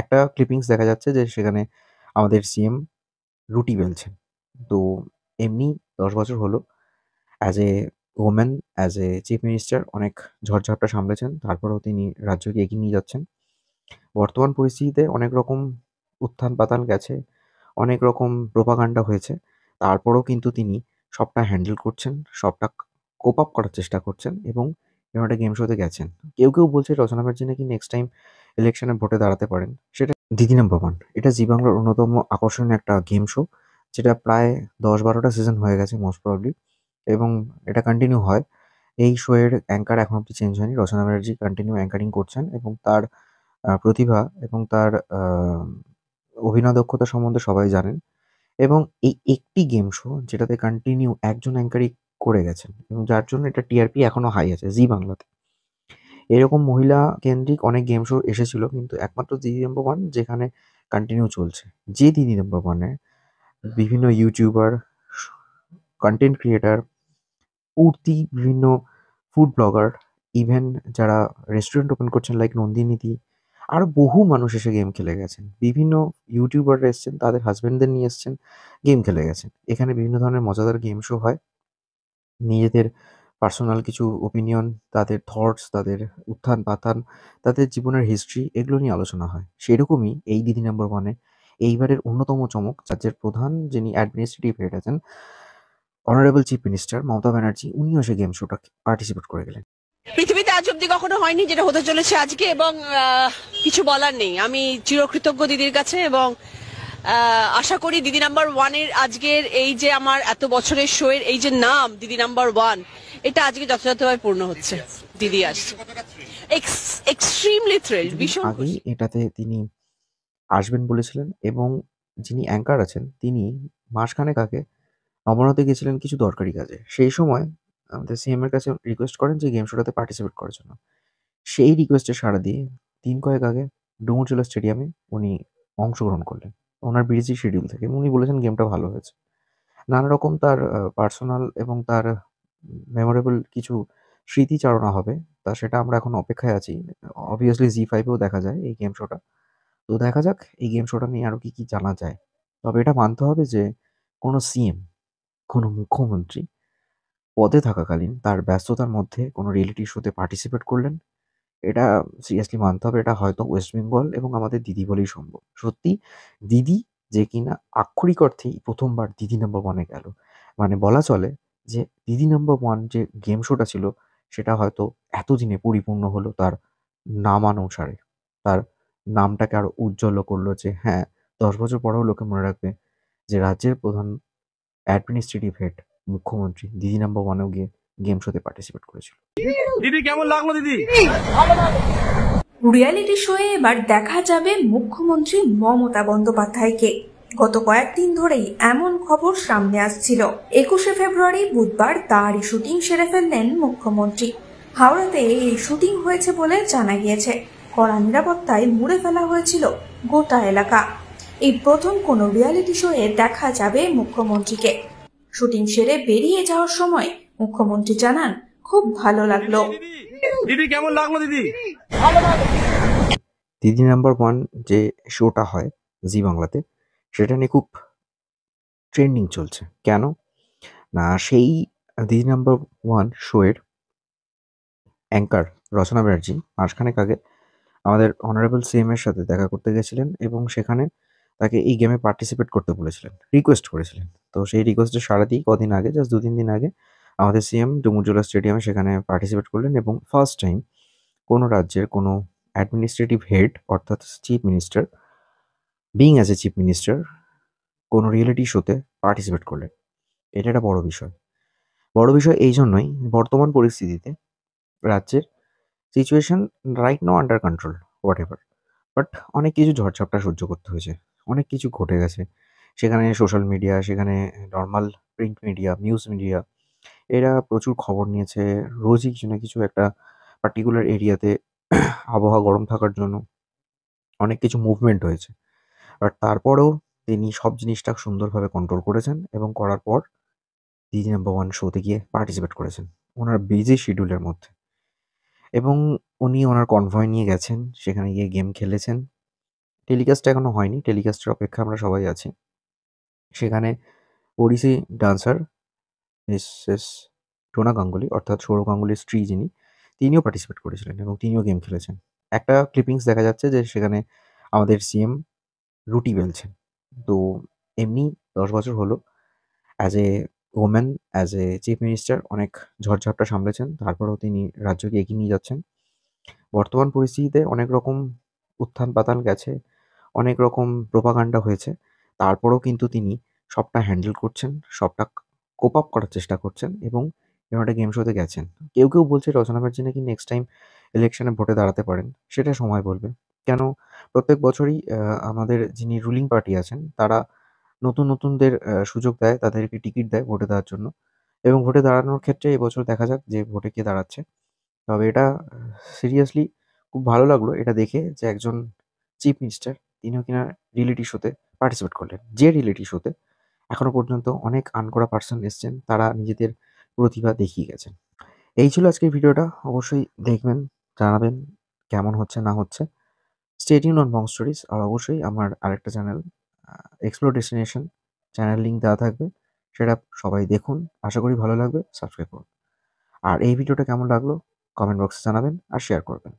একটা ক্লিপিংস দেখা যাচ্ছে যে সেখানে আমাদের সিএম রুটি বেলছেন তো এমনি দশ বছর হলো as a woman as a chief minister অনেক ঝরঝরটা সামলেছেন তারপরেও তিনি রাজ্যকে এগিয়ে নিয়ে যাচ্ছেন বর্তমান পরিস্থিতিতে অনেক রকম উত্থান পাতাল গেছে অনেক রকম প্রোপাকাণ্ডা হয়েছে তারপরেও কিন্তু তিনি সবটা হ্যান্ডেল করছেন সবটা কোপ আপ করার চেষ্টা করছেন এবং এরকম একটা গেম শোতে গেছেন কেউ কেউ বলছে রচনা ব্যানার্জি নাকি নেক্সট টাইম ইলেকশনে ভোটে দাঁড়াতে পারেন সেটা দিদি নাম্বার ওয়ান এটা জি বাংলার অন্যতম আকর্ষণীয় একটা গেম শো যেটা প্রায় দশ বারোটা সিজন হয়ে গেছে মোস্ট প্রবলি এবং এটা কন্টিনিউ হয় এই শোয়ের অ্যাঙ্কার এখন অব্দি চেঞ্জ হয়নি রচনা ব্যানার্জি কন্টিনিউ অ্যাঙ্কারিং করছেন এবং তার প্রতিভা এবং তার অভিনয় দক্ষতা সম্বন্ধে সবাই জানেন এবং এই একটি গেম শো যেটাতে কন্টিনিউ একজন অ্যাঙ্কারিং করে গেছেন এবং যার জন্য এটা টিআরপি এখনও হাই আছে জি বাংলাতে এরকম মহিলা কেন্দ্রিক অনেক গেম শো এসেছিল কিন্তু একমাত্র দিদি নম্বর ওয়ান যেখানে কন্টিনিউ চলছে যে দিদি নম্বর ওয়ানে বিভিন্ন ইউটিউবার কন্টেন্ট ক্রিয়েটার উঠতি বিভিন্ন ফুড ব্লগার ইভেন যারা রেস্টুরেন্ট ওপেন করছেন লাইক নন্দিনীতি আরও বহু মানুষ এসে গেম খেলে গেছেন বিভিন্ন ইউটিউবাররা এসছেন তাদের হাজব্যান্ডদের নিয়ে এসছেন গেম খেলে গেছেন এখানে বিভিন্ন ধরনের মজাদার গেম শো হয় নিজেদের পার্সোনাল কিছু ওপিনিয়ন তাদের থটস তাদের উত্থান পাথান তাদের জীবনের হিস্ট্রি এগুলো নিয়ে আলোচনা হয় সেরকমই এই দিদি নাম্বার ওয়ানে এইবারের অন্যতম চমক রাজ্যের প্রধান যিনি অ্যাডমিনিস্ট্রেটিভ হেড আছেন honourable chief minister Mamata Banerjee উনিও সেই গেম শোটা পার্টিসিপেট করে গেলেন পৃথিবীতে আজ অব্দি কখনো হয়নি যেটা হতে চলেছে আজকে এবং কিছু বলার নেই আমি চিরকৃতজ্ঞ দিদির কাছে এবং আশা করি দিদি নাম্বার ওয়ানের আজকের এই যে আমার এত বছরের শোয়ের এই যে নাম দিদি নাম্বার ওয়ান এটা আজকে যথাযথভাবে পূর্ণ হচ্ছে দিদি আসছে এক্সট্রিমলি থ্রিল্ড ভীষণ আগেই এটাতে তিনি আসবেন বলেছিলেন এবং যিনি অ্যাঙ্কার আছেন তিনি মাসখানেক আগে অমরনাথে গেছিলেন কিছু দরকারি কাজে সেই সময় আমাদের সিএমের কাছে রিকোয়েস্ট করেন যে গেম শোটাতে পার্টিসিপেট করার জন্য সেই রিকোয়েস্টে সাড়া দিয়ে তিন কয়েক আগে ডুমুরচলা স্টেডিয়ামে উনি অংশগ্রহণ করলেন ওনার বিজি শিডিউল থেকে উনি বলেছেন গেমটা ভালো হয়েছে নানা রকম তার পার্সোনাল এবং তার মেমোরেবল কিছু স্মৃতিচারণা হবে তা সেটা আমরা এখন অপেক্ষায় আছি অবভিয়াসলি জি ফাইভেও দেখা যায় এই গেম শোটা তো দেখা যাক এই গেম শোটা নিয়ে আরও কী কী জানা যায় তবে এটা মানতে হবে যে কোনো সিএম কোনো মুখ্যমন্ত্রী পদে থাকাকালীন তার ব্যস্ততার মধ্যে কোনো রিয়েলিটি শোতে পার্টিসিপেট করলেন এটা সিরিয়াসলি মানতে হবে এটা হয়তো ওয়েস্ট বেঙ্গল এবং আমাদের দিদি বলেই সম্ভব সত্যি দিদি যে কিনা আক্ষরিক অর্থেই প্রথমবার দিদি নাম্বার ওয়ানে গেল মানে বলা চলে যে দিদি নাম্বার ওয়ান যে গেম শোটা ছিল সেটা হয়তো এতদিনে পরিপূর্ণ হলো তার নামানুসারে তার নামটাকে আরও উজ্জ্বল করলো যে হ্যাঁ দশ বছর পরেও লোকে মনে রাখবে যে রাজ্যের প্রধান অ্যাডমিনিস্ট্রেটিভ হেড মুখ্যমন্ত্রী দিদি নাম্বার ওয়ানেও গিয়ে গেম শোতে পার্টিসিপেট করেছিল দিদি কেমন লাগলো দিদি রিয়ালিটি শোয়ে এবার দেখা যাবে মুখ্যমন্ত্রী মমতা বন্দ্যোপাধ্যায়কে গত কয়েকদিন ধরেই এমন খবর সামনে আসছিল একুশে ফেব্রুয়ারি বুধবার তারই শুটিং সেরে ফেললেন মুখ্যমন্ত্রী হাওড়াতে এই শুটিং হয়েছে বলে জানা গিয়েছে কড়া নিরাপত্তায় মুড়ে ফেলা হয়েছিল গোটা এলাকা এই প্রথম কোনো রিয়ালিটি শো এ দেখা যাবে মুখ্যমন্ত্রীকে শুটিং সেরে বেরিয়ে যাওয়ার সময় মুখ্যমন্ত্রী জানান খুব ভালো লাগলো দিদি কেমন লাগলো দিদি দিদি নাম্বার ওয়ান যে শোটা হয় জি বাংলাতে সেটা নিয়ে খুব ট্রেন্ডিং চলছে কেন না সেই দিদি নাম্বার ওয়ান শোয়ের অ্যাঙ্কার রচনা ব্যানার্জি মাসখানেক আগে আমাদের অনারেবল সিএমের সাথে দেখা করতে গেছিলেন এবং সেখানে তাকে এই গেমে পার্টিসিপেট করতে বলেছিলেন রিকোয়েস্ট করেছিলেন তো সেই রিকোয়েস্টে সারা দিয়ে কদিন আগে জাস্ট দু তিন দিন আগে আমাদের সিএম ডুমুরজোলা স্টেডিয়ামে সেখানে পার্টিসিপেট করলেন এবং ফার্স্ট টাইম কোনো রাজ্যের কোনো অ্যাডমিনিস্ট্রেটিভ হেড অর্থাৎ chief minister being as a chief minister কোনো রিয়েলিটি শোতে পার্টিসিপেট করলেন এটা একটা বড় বিষয় বড় বিষয় এই জন্যই বর্তমান পরিস্থিতিতে রাজ্যের situation right now under control whatever but অনেক কিছু ঝড়ঝাপটা সহ্য করতে হয়েছে অনেক কিছু ঘটে গেছে সেখানে সোশ্যাল মিডিয়া সেখানে normal print media news media এরা প্রচুর খবর নিয়েছে রোজই কিছু না কিছু একটা পার্টিকুলার এরিয়াতে আবহাওয়া গরম থাকার জন্য অনেক কিছু মুভমেন্ট হয়েছে বাট তারপরেও তিনি সব জিনিসটা সুন্দরভাবে কন্ট্রোল করেছেন এবং করার পর দিদি নাম্বার ওয়ান শোতে গিয়ে পার্টিসিপেট করেছেন ওনার বিজি শিডিউলের মধ্যে এবং উনি ওনার কনভয় নিয়ে গেছেন সেখানে গিয়ে গেম খেলেছেন টেলিকাস্ট এখনও হয়নি টেলিকাস্টের অপেক্ষা আমরা সবাই আছি সেখানে Odissi dancer Mrs Dona Ganguly অর্থাৎ সৌরভ গাঙ্গুলির স্ত্রী যিনি তিনিও পার্টিসিপেট করেছিলেন এবং তিনিও গেম খেলেছেন একটা ক্লিপিংস দেখা যাচ্ছে যে সেখানে আমাদের সিএম রুটি বেলছেন তো এমনি দশ বছর হলো as a woman as a chief minister অনেক ঝড়ঝাপটা সামলেছেন তারপরেও তিনি রাজ্যকে এগিয়ে নিয়ে যাচ্ছেন বর্তমান পরিস্থিতিতে অনেক রকম উত্থান পাতান গেছে অনেক রকম প্রোপাকাণ্ডা হয়েছে তারপরেও কিন্তু তিনি সবটা হ্যান্ডেল করছেন সবটা কোপ আপ করার চেষ্টা করছেন এবং এরকম একটা গেম শোতে গেছেন কেউ কেউ বলছে রচনা ব্যানার্জি নাকি নেক্সট টাইম ইলেকশনে ভোটে দাঁড়াতে পারেন সেটা সময় বলবে কেন প্রত্যেক বছরই আমাদের যিনি রুলিং পার্টি আছেন তারা নতুন নতুনদের সুযোগ দেয় তাদেরকে টিকিট দেয় ভোটে দেওয়ার জন্য এবং ভোটে দাঁড়ানোর ক্ষেত্রে এবছর দেখা যাক যে ভোটে কে দাঁড়াচ্ছে তবে এটা সিরিয়াসলি খুব ভালো লাগলো এটা দেখে যে একজন চিফ মিনিস্টার তিনিও কিনা রিয়েলিটি শোতে পার্টিসিপেট করলেন যে রিয়েলিটি শোতে এখনো পর্যন্ত অনেক আনকরা পার্সন এসছেন তারা নিজেদের প্রতিভা দেখিয়ে গেছেন এই ছিল আজকের ভিডিওটা অবশ্যই দেখবেন জানাবেন কেমন হচ্ছে না হচ্ছে স্টেটিউন অন মং স্টোরিজ আর অবশ্যই আমার আরেকটা channel explore destination channel link দেওয়া থাকবে সেটা সবাই দেখুন আশা করি ভালো লাগবে সাবস্ক্রাইব করুন আর এই ভিডিওটা কেমন লাগলো কমেন্ট বক্সে জানাবেন আর শেয়ার করবেন